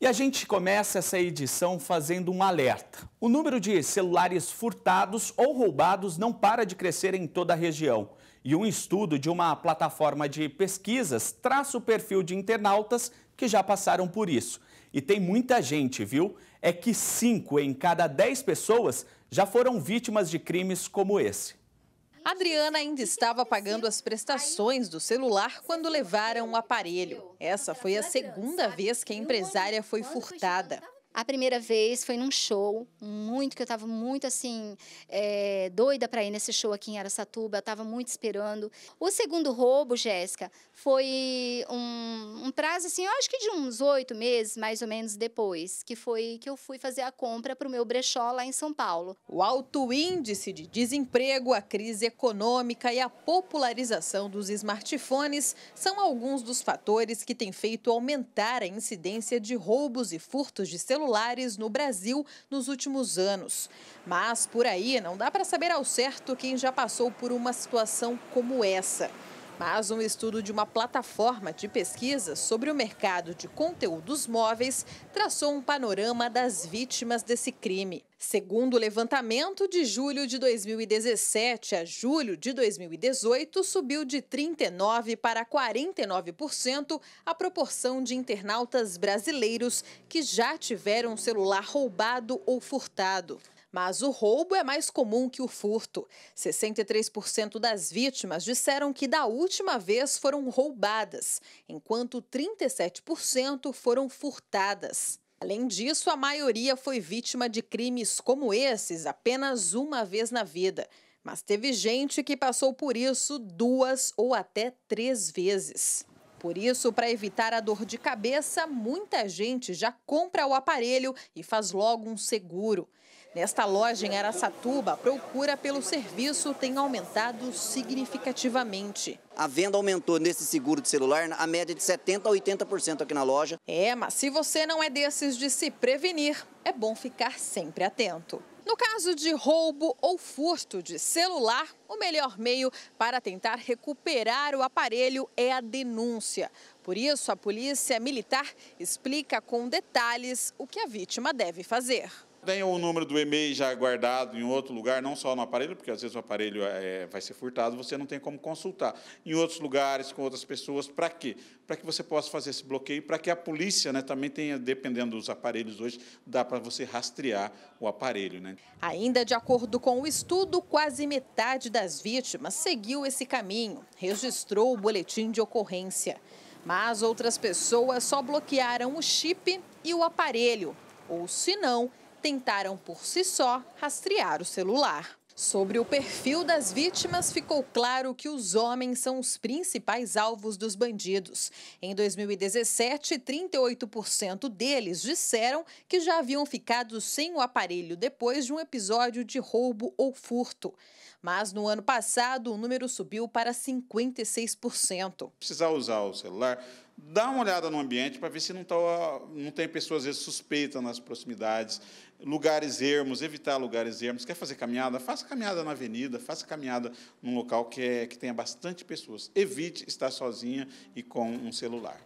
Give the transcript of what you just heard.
E a gente começa essa edição fazendo um alerta. O número de celulares furtados ou roubados não para de crescer em toda a região. E um estudo de uma plataforma de pesquisas traça o perfil de internautas que já passaram por isso. E tem muita gente, viu? É que 5 em cada 10 pessoas já foram vítimas de crimes como esse. Adriana ainda estava pagando as prestações do celular quando levaram o aparelho. Essa foi a segunda vez que a empresária foi furtada. A primeira vez foi num show, muito que eu estava muito assim, é, doida para ir nesse show aqui em Aracatuba, estava muito esperando. O segundo roubo, Jéssica, foi um, um, prazo assim, eu acho que de uns oito meses, mais ou menos depois, que foi que eu fui fazer a compra pro meu brechó lá em São Paulo. O alto índice de desemprego, a crise econômica e a popularização dos smartphones são alguns dos fatores que têm feito aumentar a incidência de roubos e furtos de celulares celulares no Brasil nos últimos anos. Mas por aí não dá para saber ao certo quem já passou por uma situação como essa. Mas um estudo de uma plataforma de pesquisa sobre o mercado de conteúdos móveis traçou um panorama das vítimas desse crime. Segundo o levantamento, de julho de 2017 a julho de 2018, subiu de 39% para 49% a proporção de internautas brasileiros que já tiveram celular roubado ou furtado. Mas o roubo é mais comum que o furto. 63% das vítimas disseram que da última vez foram roubadas, enquanto 37% foram furtadas. Além disso, a maioria foi vítima de crimes como esses apenas uma vez na vida. Mas teve gente que passou por isso duas ou até três vezes. Por isso, para evitar a dor de cabeça, muita gente já compra o aparelho e faz logo um seguro. Nesta loja em Aracatuba, a procura pelo serviço tem aumentado significativamente. A venda aumentou nesse seguro de celular a média de 70% a 80% aqui na loja. É, mas se você não é desses de se prevenir, é bom ficar sempre atento. No caso de roubo ou furto de celular, o melhor meio para tentar recuperar o aparelho é a denúncia. Por isso, a Polícia Militar explica com detalhes o que a vítima deve fazer tem o número do e-mail já guardado em outro lugar, não só no aparelho, porque às vezes o aparelho é, vai ser furtado, você não tem como consultar. Em outros lugares, com outras pessoas, para quê? Para que você possa fazer esse bloqueio, para que a polícia né, também tenha, dependendo dos aparelhos hoje, dá para você rastrear o aparelho. Né? Ainda de acordo com o estudo, quase metade das vítimas seguiu esse caminho, registrou o boletim de ocorrência. Mas outras pessoas só bloquearam o chip e o aparelho, ou se não, tentaram por si só rastrear o celular. Sobre o perfil das vítimas, ficou claro que os homens são os principais alvos dos bandidos. Em 2017, 38% deles disseram que já haviam ficado sem o aparelho depois de um episódio de roubo ou furto. Mas no ano passado, o número subiu para 56%. Precisar usar o celular, dá uma olhada no ambiente para ver se não, tá, não tem pessoas, às vezes, suspeitas nas proximidades, lugares ermos, evitar lugares ermos. Quer fazer caminhada? Faça caminhada na avenida, faça caminhada num local que, é, que tenha bastante pessoas. Evite estar sozinha e com um celular.